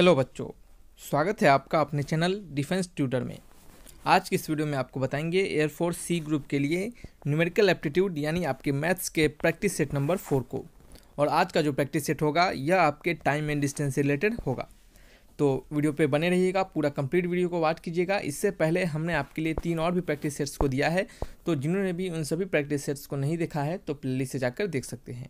hello बच्चों स्वागत है आपका अपने चैनल डिफेंस ट्यूटर में आज की इस वीडियो में आपको बताएंगे एयरफोर्स सी ग्रुप के लिए न्यूमेरिकल एप्टीट्यूड यानी आपके मैथ्स के प्रैक्टिस सेट नंबर फोर को और आज का जो प्रैक्टिस सेट होगा यह आपके टाइम एंड डिस्टेंस से रिलेटेड होगा तो वीडियो पे बने रहिएगा पूरा कंप्लीट वीडियो को वाच कीजिएगा इससे पहले हमने आपके लिए तीन और भी प्रैक्टिस सेट्स को दिया है तो जिन्होंने भी उन सभी प्रैक्टिस सेट्स को नहीं देखा है तो प्ले से जाकर देख सकते हैं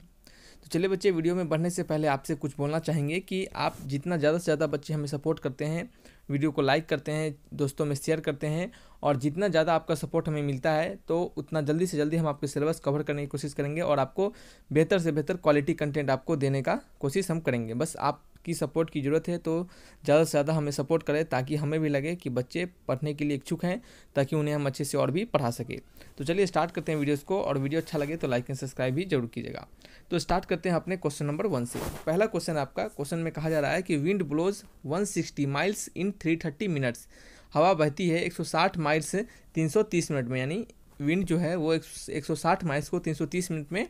तो चलिए बच्चे वीडियो में बढ़ने से पहले आपसे कुछ बोलना चाहेंगे कि आप जितना ज़्यादा से ज़्यादा बच्चे हमें सपोर्ट करते हैं वीडियो को लाइक करते हैं दोस्तों में शेयर करते हैं और जितना ज़्यादा आपका सपोर्ट हमें मिलता है तो उतना जल्दी से जल्दी हम आपके सिलेबस कवर करने की कोशिश करेंगे और आपको बेहतर से बेहतर क्वालिटी कंटेंट आपको देने का कोशिश हम करेंगे बस आप की सपोर्ट की ज़रूरत है तो ज़्यादा से ज़्यादा हमें सपोर्ट करें ताकि हमें भी लगे कि बच्चे पढ़ने के लिए इच्छुक हैं ताकि उन्हें हम अच्छे से और भी पढ़ा सकें तो चलिए स्टार्ट करते हैं वीडियोज़ को और वीडियो अच्छा लगे तो लाइक एंड सब्सक्राइब भी जरूर कीजिएगा तो स्टार्ट करते हैं अपने क्वेश्चन नंबर वन से पहला क्वेश्चन आपका क्वेश्चन में कहा जा रहा है कि wind blows one miles in three minutes हवा बहती है 160 माइल्स 330 मिनट में यानी विंड जो है वो 160 माइल्स को 330 मिनट में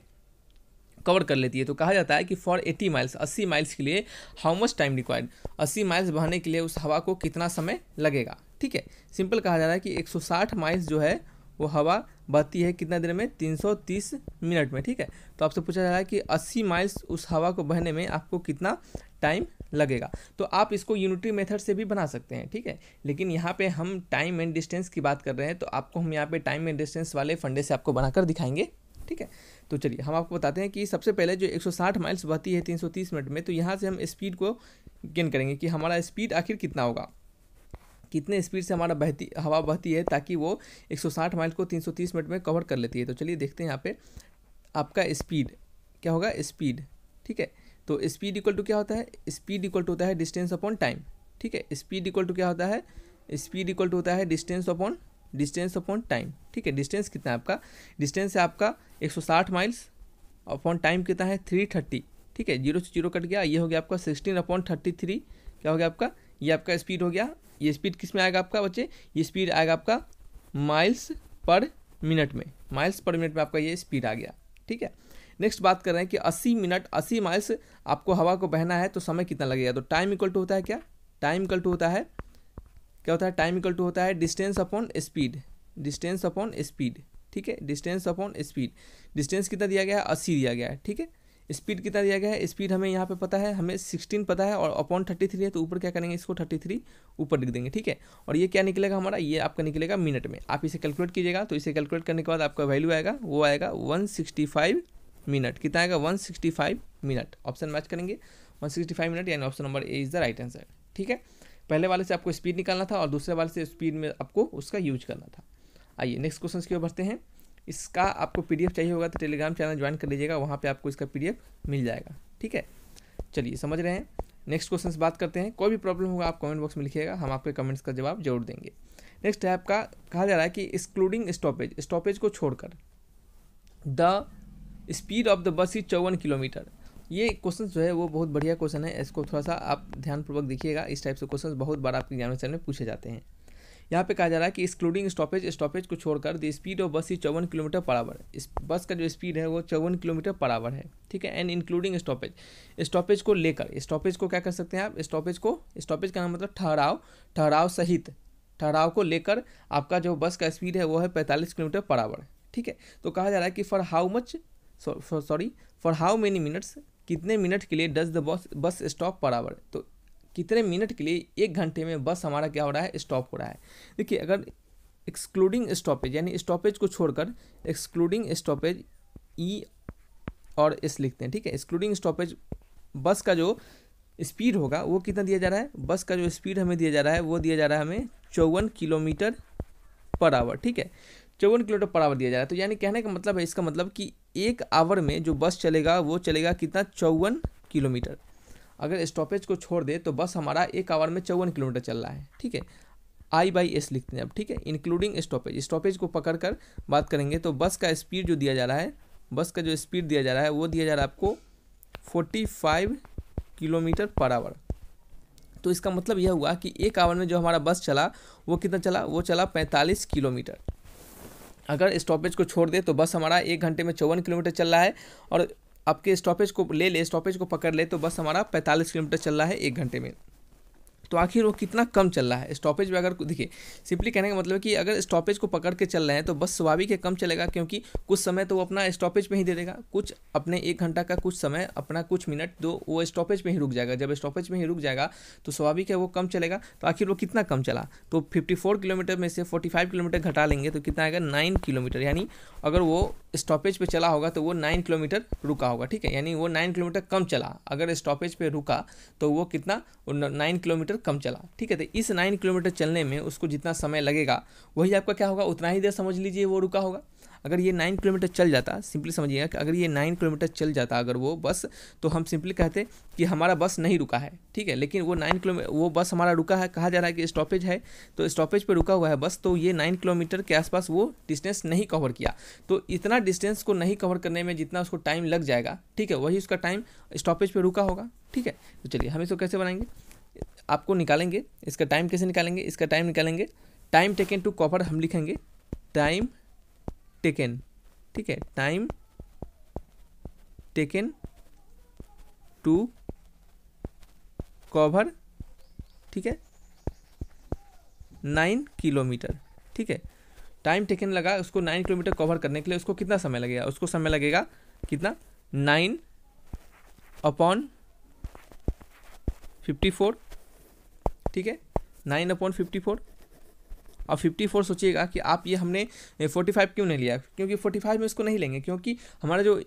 कवर कर लेती है तो कहा जाता है कि फॉर एटी माइल्स अस्सी माइल्स के लिए हाउ मच टाइम रिक्वायर्ड अस्सी माइल्स बहाने के लिए उस हवा को कितना समय लगेगा ठीक है सिंपल कहा जा रहा है कि 160 माइल्स जो है वो हवा बहती है कितना देर में 330 मिनट में ठीक है तो आपसे पूछा जा रहा है कि 80 माइल्स उस हवा को बहने में आपको कितना टाइम लगेगा तो आप इसको यूनिटरी मेथड से भी बना सकते हैं ठीक है लेकिन यहाँ पे हम टाइम एंड डिस्टेंस की बात कर रहे हैं तो आपको हम यहाँ पे टाइम एंड डिस्टेंस वाले फंडे से आपको बनाकर दिखाएंगे ठीक है तो चलिए हम आपको बताते हैं कि सबसे पहले जो 160 माइल्स बहती है 330 मिनट में तो यहाँ से हम स्पीड को गेन करेंगे कि हमारा स्पीड आखिर कितना होगा कितने स्पीड से हमारा बहती हवा बहती है ताकि वो 160 माइल को 330 मिनट में कवर कर लेती है तो चलिए देखते हैं यहाँ पे आपका स्पीड क्या होगा स्पीड ठीक है तो स्पीड इक्वल टू क्या होता है स्पीड इक्वल टू होता है डिस्टेंस अपॉन टाइम ठीक है स्पीड इक्वल टू क्या होता है स्पीड इक्वल टू होता है distance upon distance upon time ठीक है डिस्टेंस कितना है आपका डिस्टेंस है आपका 160 माइल्स अपॉन टाइम कितना है 330 ठीक है जीरो से जीरो कट गया ये हो गया आपका 16 अपॉन थर्टी थ्री क्या हो गया आपका ये आपका स्पीड हो गया ये स्पीड किस में आएगा आपका बच्चे ये स्पीड आएगा आपका माइल्स पर मिनट में माइल्स पर मिनट में आपका ये स्पीड आ गया ठीक है नेक्स्ट बात कर रहे हैं कि अस्सी मिनट अस्सी माइल्स आपको हवा को बहना है तो समय कितना लगेगा तो टाइम इक्वल टू होता है क्या टाइम इक्वल टू होता है क्या होता है टाइम इक्वल टू होता है distance upon speed distance upon speed ठीक है डिस्टेंस अपॉन स्पीड डिस्टेंस कितना दिया गया है अस्सी दिया गया है ठीक है स्पीड कितना दिया गया है स्पीड हमें यहाँ पे पता है हमें सिक्सटीन पता है और अपॉन थर्टी थ्री है तो ऊपर क्या करेंगे इसको थर्टी थ्री ऊपर लिख देंगे ठीक है और ये क्या निकलेगा हमारा ये आपका निकलेगा मिनट में आप इसे कैलकुलेट कीजिएगा तो इसे कैलकुलेट करने के बाद आपका वैल्यू आएगा वो आएगा वन सिक्सटी फाइव मिनट कितना आएगा one sixty five minute option match करेंगे वन सिक्सटी फाइव मिनट यानी option number A is the right answer ठीक है पहले वाले से आपको स्पीड निकालना था और दूसरे वाले से स्पीड में आपको उसका यूज करना था आइए नेक्स्ट क्वेश्चन की ओर बढ़ते हैं इसका आपको पी चाहिए होगा तो टेलीग्राम चैनल ज्वाइन कर लीजिएगा वहाँ पर आपको इसका पी मिल जाएगा ठीक है चलिए समझ रहे हैं नेक्स्ट क्वेश्चन बात करते हैं कोई भी प्रॉब्लम होगा आप कमेंट बॉक्स में लिखिएगा हम आपके कमेंट्स का जवाब जरूर देंगे नेक्स्ट है आपका कहा जा रहा है कि एक्सक्लूडिंग स्टॉपेज स्टॉपेज को छोड़कर the speed of the bus is चौवन किलोमीटर ये क्वेश्चन जो है वो बहुत बढ़िया क्वेश्चन है इसको थोड़ा सा आप ध्यानपूर्वक देखिएगा इस टाइप से क्वेश्चन बहुत बार आपके ज्ञान में पूछे जाते हैं यहाँ पे कहा जा रहा है कि एक्सक्लूडिंग स्टॉपेज स्टॉपेज को छोड़कर द स्पीड ऑफ बस ही चौवन किलोमीटर पर आवर इस बस का जो स्पीड है वो चौवन किलोमीटर पर आवर है ठीक है एंड इंक्लूडिंग स्टॉपेज स्टॉपेज को लेकर स्टॉपेज को क्या कर सकते हैं आप स्टॉपेज को स्टॉपेज का मतलब ठहराव ठहराव सहित ठहराव को लेकर आपका जो बस का स्पीड है वो है पैंतालीस किलोमीटर पर आवर ठीक है तो कहा जा रहा है कि for how much sorry for how many minutes कितने मिनट के लिए does the bus bus stop पर आवर तो कितने मिनट के लिए एक घंटे में बस हमारा क्या हो रहा है स्टॉप हो रहा है देखिए अगर एक्सक्लूडिंग स्टॉपेज यानी स्टॉपेज को छोड़कर एक्सक्लूडिंग स्टॉपेज ई और एस लिखते हैं ठीक है एक्सक्लूडिंग स्टॉपेज बस का जो स्पीड होगा वो कितना दिया जा रहा है बस का जो स्पीड हमें दिया जा रहा है वो दिया जा रहा है हमें चौवन किलोमीटर पर आवर ठीक है चौवन किलोमीटर पर आवर दिया जा रहा है तो यानी कहने का मतलब है इसका मतलब कि एक आवर में जो बस चलेगा वो चलेगा कितना चौवन किलोमीटर अगर स्टॉपेज को छोड़ दे तो बस हमारा एक आवर में चौवन किलोमीटर चल रहा है ठीक है आई बाई एस लिखते हैं अब ठीक है इंक्लूडिंग स्टॉपेज स्टॉपेज को पकड़ कर बात करेंगे तो बस का स्पीड जो दिया जा रहा है बस का जो स्पीड दिया जा रहा है वो दिया जा रहा है आपको forty five kilometre per hour तो इसका मतलब यह हुआ कि एक आवर में जो हमारा बस चला वो कितना चला वो चला पैंतालीस किलोमीटर अगर स्टॉपेज को छोड़ दे तो बस हमारा एक घंटे में चौवन किलोमीटर चल रहा है और आपके स्टॉपेज को ले ले स्टॉपेज को पकड़ ले तो बस हमारा पैंतालीस किलोमीटर चल रहा है एक घंटे में तो आखिर वो कितना कम चल रहा है स्टॉपेज में अगर देखिए सिंपली कहने का मतलब कि अगर स्टॉपेज को पकड़ के चल रहे हैं तो बस स्वाभाविक है कम चलेगा क्योंकि कुछ समय तो वो अपना स्टॉपेज पर ही दे देगा कुछ अपने एक घंटा का कुछ समय अपना कुछ मिनट दो तो वो स्टॉपेज में ही रुक जाएगा जब स्टॉपेज में ही रुक जाएगा तो स्वाभाविक है वो कम चलेगा तो आखिर वो कितना कम चला तो फिफ्टी किलोमीटर में से फोर्टी किलोमीटर घटा लेंगे तो कितना आएगा नाइन किलोमीटर यानी अगर वो स्टॉपेज पे चला होगा तो वो नाइन किलोमीटर रुका होगा ठीक है यानी वो नाइन किलोमीटर कम चला अगर स्टॉपेज पे रुका तो वो कितना नाइन किलोमीटर कम चला ठीक है तो इस नाइन किलोमीटर चलने में उसको जितना समय लगेगा वही आपका क्या होगा उतना ही देर समझ लीजिए वो रुका होगा अगर ये नाइन किलोमीटर चल जाता सिंपली समझिएगा कि अगर ये नाइन किलोमीटर चल जाता अगर वो बस तो हम सिंपली कहते कि हमारा बस नहीं रुका है ठीक है लेकिन वो नाइन किलोमीटर वो बस हमारा रुका है कहा जा रहा है कि स्टॉपेज है तो स्टॉपेज पर रुका हुआ है बस तो ये नाइन किलोमीटर के आसपास वो डिस्टेंस नहीं कवर किया तो इतना डिस्टेंस को नहीं कवर करने में जितना उसको टाइम लग जाएगा ठीक है वही उसका टाइम स्टॉपेज पर रुका होगा ठीक है तो चलिए हम इसको कैसे बनाएंगे आपको निकालेंगे इसका टाइम कैसे निकालेंगे इसका टाइम निकालेंगे टाइम टेकन टू कॉपर हम लिखेंगे टाइम टेकन ठीक है टाइम टेकन टू कवर ठीक है नाइन किलोमीटर ठीक है टाइम टेकन लगा उसको नाइन किलोमीटर कवर करने के लिए उसको कितना समय लगेगा उसको समय लगेगा कितना नाइन अपॉन फिफ्टी फोर ठीक है नाइन अपॉन फिफ्टी फोर और फिफ्टी फोर सोचिएगा कि आप ये हमने फोर्टी फाइव क्यों नहीं लिया क्योंकि फोर्टी फाइव में इसको नहीं लेंगे क्योंकि हमारा जो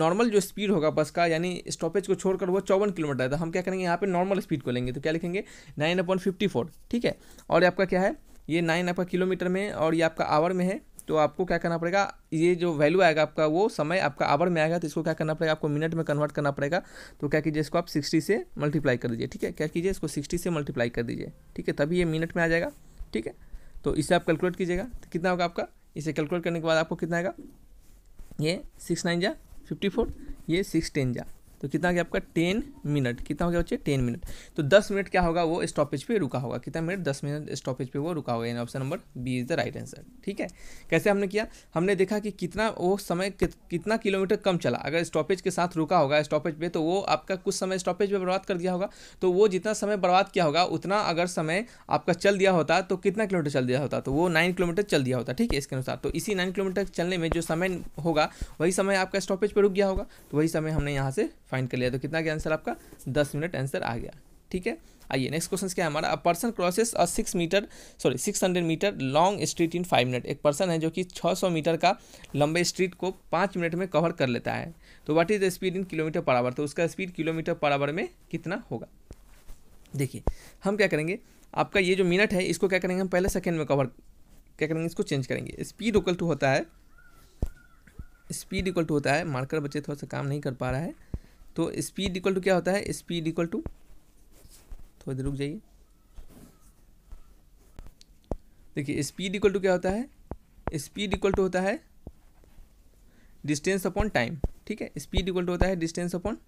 नॉर्मल जो स्पीड होगा बस का यानी स्टॉपेज को छोड़कर वो चौवन किलोमीटर है तो हम क्या करेंगे यहाँ पे नॉर्मल स्पीड को लेंगे तो क्या लिखेंगे नाइन अपॉन फिफ्टी फोर ठीक है और आपका क्या है ये नाइन आपका किलोमीटर में और ये आपका आवर में है तो आपको क्या करना पड़ेगा ये जो वैल्यू आएगा आपका वो समय आपका आवर में आएगा तो इसको क्या करना पड़ेगा आपको मिनट में कन्वर्ट करना पड़ेगा तो क्या कीजिए इसको आप सिक्सटी से मल्टीप्लाई कर दीजिए ठीक है क्या कीजिए इसको सिक्सटी से मल्टीप्लाई कर दीजिए ठीक है तभी ये मिनट में आ जाएगा ठीक है तो इसे आप कैलकुलेट कीजिएगा तो कितना होगा आपका इसे कैलकुलेट करने के बाद आपको कितना आएगा ये सिक्स नाइन जा फिफ्टी फोर ये सिक्स टेन जा तो कितना हो गया आपका टेन मिनट कितना हो गया बच्चे टेन मिनट तो दस मिनट क्या होगा वो स्टॉपेज पे रुका होगा कितना मिनट दस मिनट स्टॉपेज पे वो रुका होगा यानी option number B is the right answer ठीक है कैसे हमने किया हमने देखा कि कितना वो समय कि, कितना किलोमीटर कम चला अगर स्टॉपेज के साथ रुका होगा स्टॉपेज पर तो वो आपका कुछ समय स्टॉपेज पर बर्बाद कर दिया होगा तो वो जितना समय बर्बाद किया होगा उतना अगर समय आपका चल दिया होता तो कितना किलोमीटर चल दिया होता तो वो नाइन किलोमीटर चल दिया होता ठीक है इसके अनुसार तो इसी नाइन किलोमीटर चलने में जो समय होगा वही समय आपका स्टॉपेज पर रुक गया होगा तो वही समय हमने यहाँ से फाइंड कर लिया तो कितना गया आंसर आपका दस मिनट आंसर आ गया ठीक है आइए नेक्स्ट क्वेश्चन क्या है हमारा a person crosses a six metre sorry six hundred metre long street in five minute एक पर्सन है जो कि छः सौ मीटर का लंबे स्ट्रीट को पाँच मिनट में कवर कर लेता है तो what is the speed in kilometre per hour तो उसका स्पीड किलोमीटर पर आवर में कितना होगा देखिए हम क्या करेंगे आपका ये जो मिनट है इसको क्या करेंगे हम पहले सेकेंड में कवर क्या करेंगे इसको चेंज करेंगे स्पीड इक्वल टू होता है स्पीड इक्वल टू होता है मार्कर बच्चे थोड़ा सा काम नहीं कर पा रहा है तो स्पीड इक्वल टू क्या होता है स्पीड इक्वल टू थोड़ी देर रुक जाइए देखिए स्पीड इक्वल टू क्या होता है स्पीड इक्वल टू होता है डिस्टेंस अपॉन टाइम ठीक है स्पीड इक्वल टू होता है डिस्टेंस अपॉन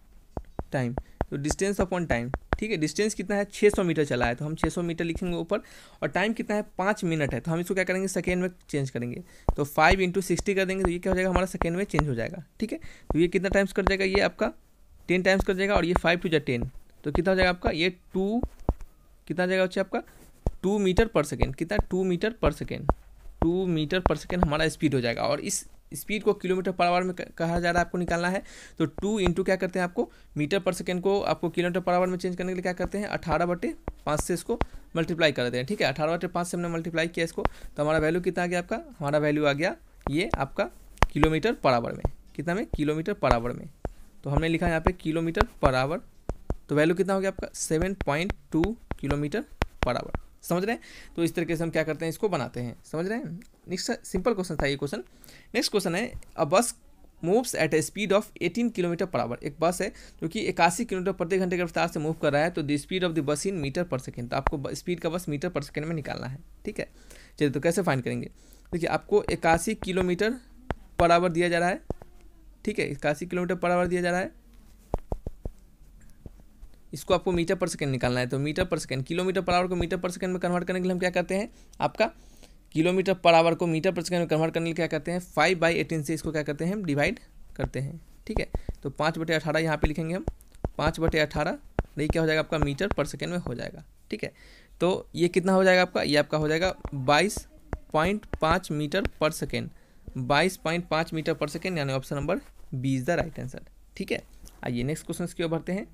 टाइम तो डिस्टेंस अपॉन टाइम ठीक है डिस्टेंस कितना है 600 मीटर चला है तो हम 600 मीटर लिखेंगे ऊपर और टाइम कितना है पाँच मिनट है तो हम इसको क्या करेंगे सेकेंड में चेंज करेंगे तो फाइव इंटू सिक्सटी कर देंगे तो ये क्या हो जाएगा हमारा सेकेंड में चेंज हो जाएगा ठीक है तो ये कितना टाइम्स कर जाएगा ये आपका टेन टाइम्स कर जाएगा और ये फाइव टू जै टेन तो कितना हो जाएगा आपका ये टू कितना जाएगा बच्चे आपका टू मीटर पर सेकेंड कितना two metre per second two metre per second हमारा स्पीड हो जाएगा और इस स्पीड को किलोमीटर पर आवर में कहा जा रहा है आपको निकालना है तो टू इंटू क्या करते हैं आपको मीटर पर सेकेंड को आपको किलोमीटर पर आवर में चेंज करने के लिए क्या करते हैं अठारह बटे पाँच से इसको मल्टीप्लाई कर देते हैं ठीक है अठारह बटे पाँच से हमने मल्टीप्लाई किया इसको तो हमारा वैल्यू कितना आ गया आपका हमारा वैल्यू आ गया ये आपका किलोमीटर पर आवर में कितना में किलोमीटर पर आवर में तो हमने लिखा यहाँ पे किलोमीटर पर आवर तो वैल्यू कितना हो गया आपका seven point two kilometre per hour समझ रहे हैं तो इस तरीके से हम क्या करते हैं इसको बनाते हैं समझ रहे हैं नेक्स्ट सिंपल क्वेश्चन था ये क्वेश्चन नेक्स्ट क्वेश्चन है a bus moves at a speed of 18 kilometre per hour एक बस है जो कि इक्यासी किलोमीटर प्रति घंटे की रफ्तार से मूव कर रहा है तो द स्पीड ऑफ द बस इन मीटर पर सेकेंड तो आपको स्पीड का बस मीटर पर सेकेंड में निकालना है ठीक है चलिए तो कैसे फाइंड करेंगे देखिए आपको इक्यासी किलोमीटर पर आवर दिया जा रहा है ठीक है इक्यासी किलोमीटर पर आवर दिया जा रहा है इसको आपको मीटर पर सेकेंड निकालना है तो metre per second kilometre per hour को मीटर पर सेकेंड में कन्वर्ट करने के लिए हम क्या करते हैं आपका किलोमीटर पर आवर को मीटर पर सेकेंड में कन्वर्ट करने के लिए क्या करते हैं फाइव बाई एटीन से इसको क्या करते हैं हम डिवाइड करते हैं ठीक है तो पाँच बटे अठारह यहाँ पर लिखेंगे हम पाँच बटे अठारह नहीं क्या हो जाएगा आपका मीटर पर सेकेंड में हो जाएगा ठीक है तो ये कितना हो जाएगा आपका ये आपका हो जाएगा बाईस पॉइंट पाँच metre per second 22.5 metre per second यानी option number B is the right answer ठीक है आइए नेक्स्ट क्वेश्चन की ओर बढ़ते हैं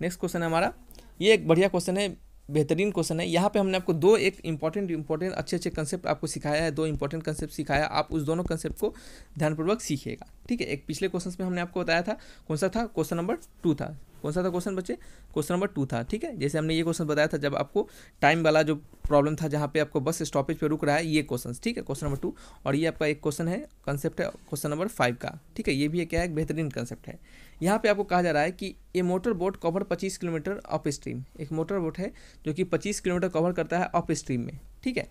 नेक्स्ट क्वेश्चन है हमारा ये एक बढ़िया क्वेश्चन है बेहतरीन क्वेश्चन है यहाँ पे हमने आपको दो एक इंपॉर्टेंट इंपॉर्टेंट अच्छे अच्छे कंसेप्ट आपको सिखाया है दो इंपॉर्टेंट कंसेप्ट सिखाया आप उस दोनों कंसेप्ट को ध्यानपूर्वक सीखिएगा ठीक है एक पिछले क्वेश्चन में हमने आपको बताया था कौन सा था क्वेश्चन नंबर टू था कौन सा था क्वेश्चन बच्चे क्वेश्चन नंबर टू था ठीक है जैसे हमने ये क्वेश्चन बताया था जब आपको टाइम वाला जो प्रॉब्लम था जहाँ पे आपको बस स्टॉपेज पे रुक रहा है ये क्वेश्चन ठीक है क्वेश्चन नंबर टू और ये आपका एक क्वेश्चन है कंसेप्ट है क्वेश्चन नंबर फाइव का ठीक है ये भी है क्या एक बेहतरीन कंसेप्ट है यहाँ पे आपको कहा जा रहा है कि ये मोटर बोट कवर पच्चीस किलोमीटर अप स्ट्रीम एक मोटर बोट है जो कि पच्चीस किलोमीटर कवर करता है अप स्ट्रीम में ठीक है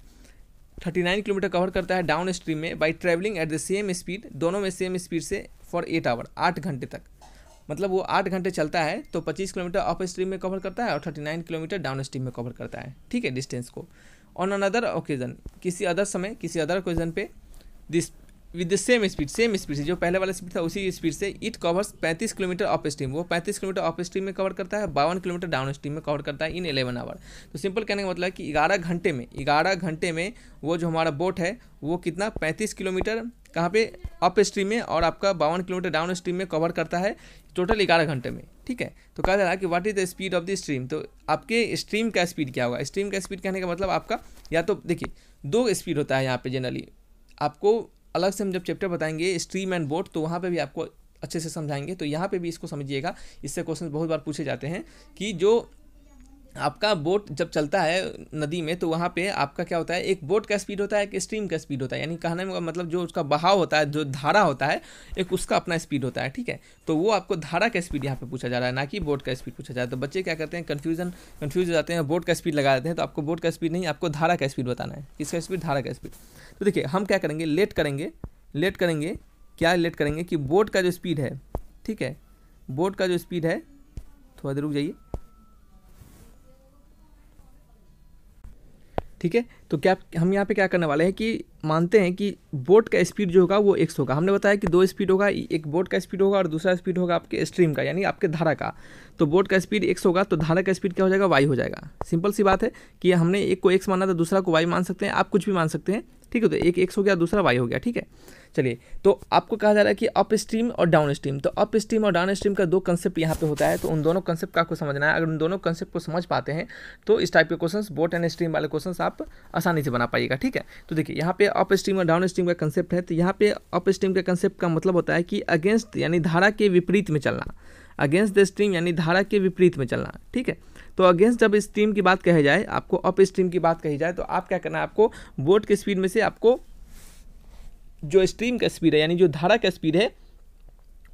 थर्टी नाइन किलोमीटर कवर करता है डाउन स्ट्रीम में by travelling at the same speed दोनों में सेम स्पीड से फॉर एट आवर आठ घंटे तक मतलब वो आठ घंटे चलता है तो पच्चीस किलोमीटर अप स्ट्रीम में कवर करता है और thirty nine kilometre downstream में कवर करता है ठीक है डिस्टेंस को ऑन अनदर ओकेजन किसी अदर समय किसी अदर ओकेजन पे this with the same speed same speed से जो पहले वाला स्पीड था उसी स्पीड से it covers 35 kilometre upstream वो 35 किलोमीटर अप स्ट्रीम में कवर करता है बावन किलोमीटर डाउन स्ट्रीम में कवर करता है इन 11 आवर तो सिंपल कहने का मतलब कि 11 घंटे में 11 घंटे में वो जो हमारा बोट है वो कितना 35 किलोमीटर कहाँ पे अप स्ट्रीम में और आपका बावन किलोमीटर डाउन स्ट्रीम में कवर करता है टोटल ग्यारह घंटे में ठीक है तो कहा जा रहा है कि what is the speed of the stream तो आपके स्ट्रीम का स्पीड क्या होगा स्ट्रीम का स्पीड कहने का मतलब आपका या तो देखिए दो स्पीड होता है यहाँ पे जनरली आपको अलग से हम जब चैप्टर बताएंगे स्ट्रीम एंड बोर्ड तो वहाँ पर भी आपको अच्छे से समझाएंगे तो यहाँ पे भी इसको समझिएगा इससे क्वेश्चन बहुत बार पूछे जाते हैं कि जो आपका बोट जब चलता है नदी में तो वहाँ पे आपका क्या होता है एक बोट का स्पीड होता है एक स्ट्रीम का स्पीड होता है यानी कहने में मतलब जो उसका बहाव होता है जो धारा होता है एक उसका अपना स्पीड होता है ठीक है तो वो आपको धारा का स्पीड यहाँ पे पूछा जा रहा है ना कि बोट का स्पीड पूछा जा रहा है तो बच्चे क्या करते हैं कन्फ्यूजन कन्फ्यूज हो जाते हैं बोट का स्पीड लगा देते हैं तो आपको बोट का स्पीड नहीं आपको धारा का स्पीड बताना है किसका स्पीड धारा का स्पीड तो देखिए हम क्या करेंगे लेट करेंगे लेट करेंगे क्या लेट करेंगे कि बोट का जो स्पीड है ठीक है बोट का जो स्पीड है थोड़ा देर रुक जाइए ठीक है तो क्या हम यहाँ पे क्या करने वाले हैं कि मानते हैं कि बोट का स्पीड जो होगा वो एक्स होगा हमने बताया कि दो स्पीड होगा एक बोट का स्पीड होगा और दूसरा स्पीड होगा आपके स्ट्रीम का यानी आपके धारा का तो बोट का स्पीड एक्स होगा तो धारा का स्पीड क्या हो जाएगा वाई हो जाएगा सिंपल सी बात है कि हमने एक को एक्स माना था दूसरा को वाई मान सकते हैं आप कुछ भी मान सकते हैं ठीक है तो एक एक्स हो गया दूसरा वाई हो गया ठीक है चलिए तो आपको कहा जा रहा है कि अप स्ट्रीम और डाउन स्ट्रीम तो अप स्ट्रीम और डाउन स्ट्रीम का दो कंसेप्ट यहाँ पे होता है तो उन दोनों कंसेप्ट का आपको समझना है अगर उन दोनों कंसेप्ट को समझ पाते हैं तो इस टाइप के क्वेश्चंस बोट एंड स्ट्रीम वाले क्वेश्चंस आप आसानी से बना पाइएगा ठीक है तो देखिए यहाँ पे अप स्ट्रीम और डाउन स्ट्रीम का कंसेप्ट है तो यहाँ पे अप स्ट्रीम के कंसेप्ट का मतलब होता है कि अगेंस्ट यानी धारा के विपरीत में चलना अगेंस्ट द स्ट्रीम यानी धारा के विपरीत में चलना ठीक है तो अगेंस्ट जब स्ट्रीम की बात कही जाए आपको अप स्ट्रीम की बात कही जाए तो आप क्या करना है आपको बोट के स्पीड में से आपको जो स्ट्रीम का स्पीड है यानी जो धारा का स्पीड है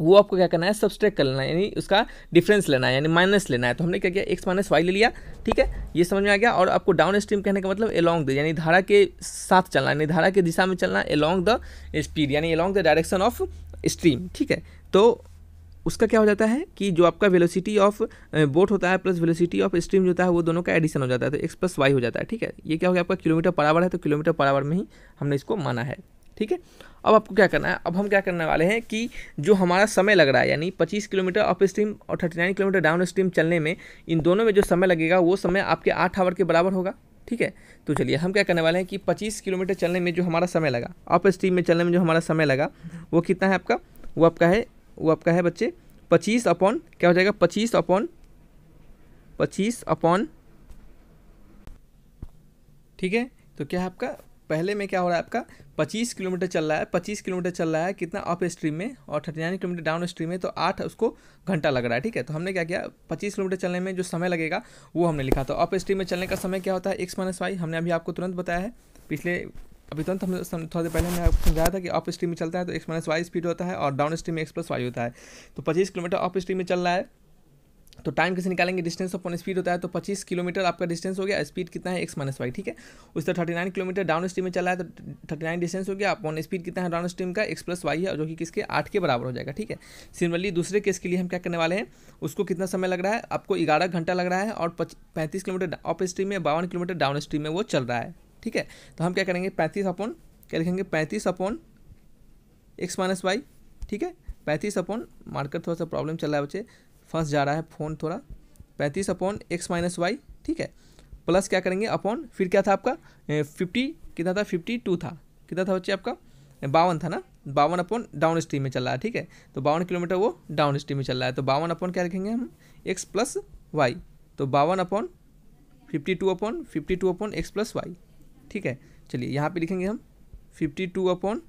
वो आपको क्या करना है सब्सट्रैक कर लेना है यानी उसका डिफरेंस लेना है यानी माइनस लेना है तो हमने क्या किया एक्स माइनस वाई ले लिया ठीक है ये समझ में आ गया और आपको डाउन स्ट्रीम कहने का मतलब एलोंग द यानी धारा के साथ चलना यानी धारा की दिशा में चलना एलोंग द स्पीड यानी along the direction of stream ठीक है तो उसका क्या हो जाता है कि जो आपका वेलोसिटी ऑफ बोट होता है प्लस वेलोसिटी ऑफ स्ट्रीम जो होता है वो दोनों का एडिशन हो जाता है तो एक्स प्लस वाई हो जाता है ठीक है ये क्या हो गया आपका किलोमीटर पर है तो किलोमीटर पर में ही हमने इसको माना है ठीक है अब आपको क्या करना है अब हम क्या करने वाले हैं कि जो हमारा समय लग रहा है यानी 25 किलोमीटर अप स्ट्रीम और 39 किलोमीटर डाउन स्ट्रीम चलने में इन दोनों में जो समय लगेगा वो समय आपके आठ आवर के बराबर होगा ठीक है तो चलिए हम क्या करने वाले हैं कि 25 किलोमीटर चलने में जो हमारा समय लगा अप स्ट्रीम में चलने में जो हमारा समय लगा वो कितना है आपका वो आपका है वो आपका है बच्चे पच्चीस अपॉन क्या हो जाएगा पच्चीस अपॉन पच्चीस अपॉन ठीक है तो क्या है आपका पहले में क्या हो रहा है आपका पच्चीस किलोमीटर चल रहा है पच्चीस किलोमीटर चल रहा है कितना अप स्ट्रीम में और thirty nine kilometre downstream में तो आठ उसको घंटा लग रहा है ठीक है तो हमने क्या किया पच्चीस किलोमीटर चलने में जो समय लगेगा वो हमने लिखा तो अप स्ट्रीम में चलने का समय क्या होता है एक्स माइनस वाई हमने अभी आपको तुरंत बताया है पिछले अभी तुरंत हम थोड़ा देर पहले मैं आपको समझाया था कि ऑफ स्ट्रीम में चलता है तो एक्स माइनस वाई स्पीड होता है और डाउन स्ट्रीम में एक्स प्लस वाई होता है तो पच्चीस किलोमीटर ऑफ स्ट्रीम में चल रहा है तो टाइम कैसे निकालेंगे डिस्टेंस अपॉन स्पीड होता है तो 25 किलोमीटर आपका डिस्टेंस हो गया स्पीड कितना है एक्स माइनस वाई ठीक है उस तरह thirty nine kilometre downstream में चला है तो थर्टी नाइन डिस्टेंस हो गया अपॉन स्पीड कितना है डाउन स्ट्रीम का एक्स प्लस वाई है जो कि किसके आठ के बराबर हो जाएगा ठीक है सिमिलरली दूसरे केस के लिए हम क्या करने वाले हैं उसको कितना समय लग रहा है आपको ग्यारह घंटा लग रहा है और पैंतीस किलोमीटर ऑफ स्ट्रीम में बावन किलोमीटर डाउन स्ट्रीम में वो चल रहा है ठीक है तो हम क्या करेंगे पैंतीस अपॉन क्या लिखेंगे पैंतीस अपॉन एक्स माइनस वाई ठीक है पैंतीस अपॉन मार्कर थोड़ा सा प्रॉब्लम चल रहा है बच्चे फंस जा रहा है फ़ोन थोड़ा पैंतीस अपॉन एक्स माइनस वाई ठीक है प्लस क्या करेंगे अपॉन फिर क्या था आपका फिफ्टी कितना था फिफ्टी टू था कितना था बच्चे आपका बावन था ना बावन अपॉन डाउन स्ट्रीम में चल रहा है ठीक है तो बावन किलोमीटर वो डाउन स्ट्रीम में चल रहा है तो बावन अपॉन क्या लिखेंगे हम एक्स प्लस वाई तो बावन upon fifty two upon fifty two upon X plus Y ठीक है चलिए यहाँ पे लिखेंगे हम fifty two upon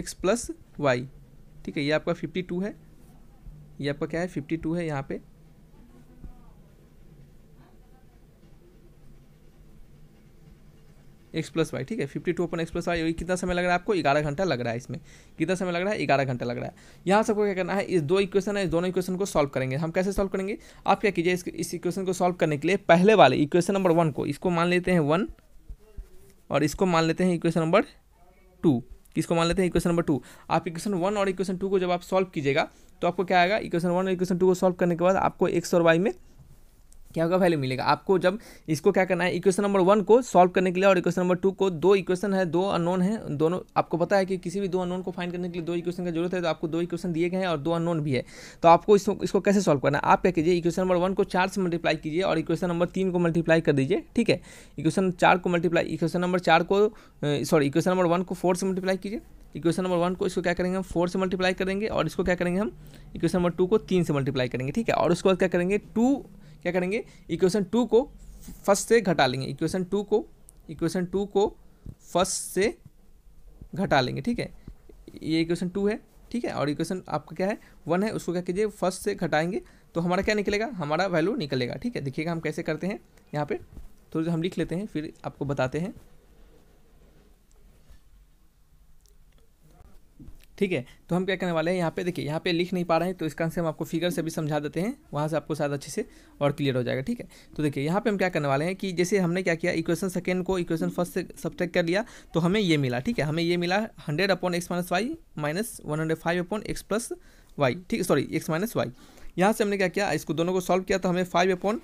X plus Y ठीक है ये आपका फिफ्टी टू है ये आपका क्या है फिफ्टी टू है यहाँ पे एक्स प्लस वाई ठीक है fifty two upon X plus Y कितना समय लग रहा है आपको ग्यारह घंटा लग रहा है इसमें कितना समय लग रहा है ग्यारह घंटा लग रहा है यहाँ सबको क्या करना है इस दो इक्वेशन है इस दोनों इक्वेशन को सॉल्व करेंगे हम कैसे सॉल्व करेंगे आप क्या कीजिए इस इक्वेशन को सॉल्व करने के लिए पहले वाले इक्वेशन नंबर वन को इसको मान लेते हैं वन और इसको मान लेते हैं इक्वेशन नंबर टू किसको मान लेते हैं इक्वेशन नंबर टू आप इक्वेशन वन और इक्वेशन टू को जब आप सॉल्व कीजिएगा तो आपको क्या आएगा इक्वेशन वन और इक्वेशन टू को सॉल्व करने के बाद आपको एक्स और वाई में क्या होगा वैल्यू मिलेगा आपको जब इसको क्या करना है इक्वेशन नंबर वन को सॉल्व करने के लिए और इक्वेशन नंबर टू को दो इक्वेशन है दो अननोन है दोनों आपको पता है कि किसी भी दो अननोन को फाइंड करने के लिए दो इक्वेशन का जरूरत है तो आपको दो इक्वेशन दिए गए हैं और दो अननोन भी है तो आपको इसको इसको कैसे सॉल्व करना है आप क्या कीजिए इक्वेशन नंबर वन को चार से मल्टीप्लाई कीजिए और इक्वेशन नंबर तीन को मल्टीप्लाई कर दीजिए ठीक है इक्वेशन चार को मल्टीप्लाई इक्वेशन नंबर चार को सॉरी इक्वेशन नंबर वन को फोर से मल्टीप्लाई कीजिए इक्वेशन नंबर वन को इसको क्या करेंगे हम फोर से मल्टीप्लाई करेंगे और इसको क्या करेंगे हम इक्वेशन नंबर टू को तीन से मल्टीप्लाई करेंगे ठीक है और उसके बाद क्या करेंगे टू क्या करेंगे इक्वेशन टू को फर्स्ट से घटा लेंगे इक्वेशन टू को इक्वेशन टू को फर्स्ट से घटा लेंगे ठीक है ये इक्वेशन टू है ठीक है और इक्वेशन आपका क्या है वन है उसको क्या कीजिए फर्स्ट से घटाएंगे तो हमारा क्या निकलेगा हमारा वैल्यू निकलेगा ठीक है देखिएगा हम कैसे करते हैं यहाँ पे थोड़ी तो हम लिख लेते हैं फिर आपको बताते हैं ठीक है तो हम क्या करने वाले हैं यहाँ पे देखिए यहाँ पे लिख नहीं पा रहे हैं तो इस कारण से हम आपको फिगर से भी समझा देते हैं वहाँ से आपको शायद अच्छे से और क्लियर हो जाएगा ठीक है तो देखिए यहाँ पे हम क्या करने वाले हैं कि जैसे हमने क्या किया इक्वेशन सेकेंड को इक्वेशन फर्स्ट से सब्टेक्ट कर लिया तो हमें ये मिला ठीक है हमें ये मिला hundred upon x minus Y minus one hundred five upon X plus Y ठीक है सॉरी एक्स माइनस वाई यहाँ से हमने क्या किया इसको दोनों को सॉल्व किया तो हमें five upon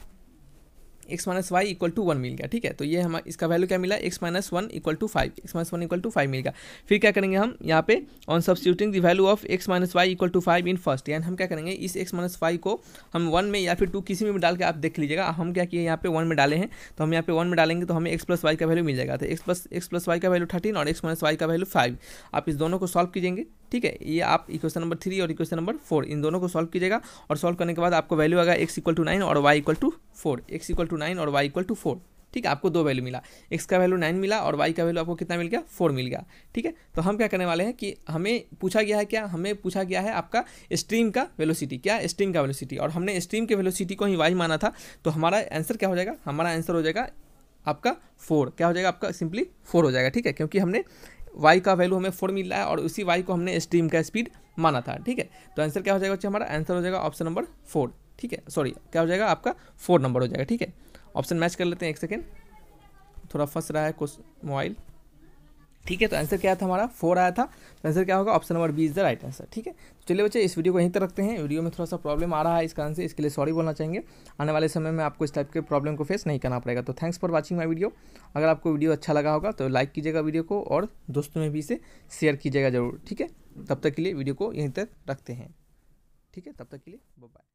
x minus y equal to one मिल गया ठीक है तो ये हमारा इसका वैल्यू क्या मिला x minus one equal to five x minus one equal to five मिल गया फिर क्या करेंगे हम यहाँ पे on substituting the value of x minus y equal to five in first यानी हम क्या करेंगे इस एक्स माइनस वाई को हम वन में या फिर टू किसी में डाल के आप देख लीजिएगा हम क्या किए यहाँ पे वन में डाले हैं तो हम यहाँ पे वन में डालेंगे तो हमें एक्स प्लस वाई का वैल्यू मिल जाएगा तो x plus x plus y का वैल्यू थर्टीन और एक्स माइनस वाई का वैल्यू फाइव आप इस दोनों को सॉल्व कीजिएंगे ठीक है ये आप इक्वेशन नंबर थ्री और इक्वेशन नंबर फोर इन दोनों को सॉल्व कीजिएगा और सॉल्व करने के बाद आपको वैल्यू आएगा एक्स इक्वल टू नाइन और y equal to four x equal to nine और वाई इक्वल टू फोर ठीक है आपको दो वैल्यू मिला एक्स का वैल्यू नाइन मिला और वाई का वैल्यू आपको कितना मिल गया फोर मिल गया ठीक है तो हम क्या करने वाले हैं कि हमें पूछा गया है क्या हमें पूछा गया है आपका स्ट्रीम का वेलोसिटी क्या स्ट्रीम का वेलोसिटी और हमने स्ट्रीम के वेलोसिटी को ही वाई माना था तो हमारा आंसर क्या हो जाएगा हमारा आंसर हो जाएगा आपका फोर क्या हो जाएगा आपका सिंपली फोर हो जाएगा ठीक है क्योंकि हमने वाई का वैल्यू हमें फोर मिल रहा है और उसी वाई को हमने स्ट्रीम का स्पीड माना था ठीक है तो आंसर क्या हो जाएगा बच्चे हमारा आंसर हो जाएगा ऑप्शन नंबर फोर ठीक है सॉरी क्या हो जाएगा आपका फोर नंबर हो जाएगा ठीक है ऑप्शन मैच कर लेते हैं एक सेकेंड थोड़ा फंस रहा है कुछ मोबाइल ठीक है तो आंसर क्या था हमारा फोर आया था तो आंसर क्या होगा option number B is the right answer ठीक है तो चलिए बच्चे इस वीडियो को यहीं तक रखते हैं वीडियो में थोड़ा सा प्रॉब्लम आ रहा है इस कारण से इसके लिए सॉरी बोलना चाहेंगे आने वाले समय में आपको इस टाइप के प्रॉब्लम को फेस नहीं करना पड़ेगा तो thanks for watching my video अगर आपको वीडियो अच्छा लगा होगा तो लाइक कीजिएगा वीडियो को और दोस्तों में भी इसे शेयर कीजिएगा जरूर ठीक है तब तक के लिए वीडियो को यहीं तक रखते हैं ठीक है तब तक के लिए बाय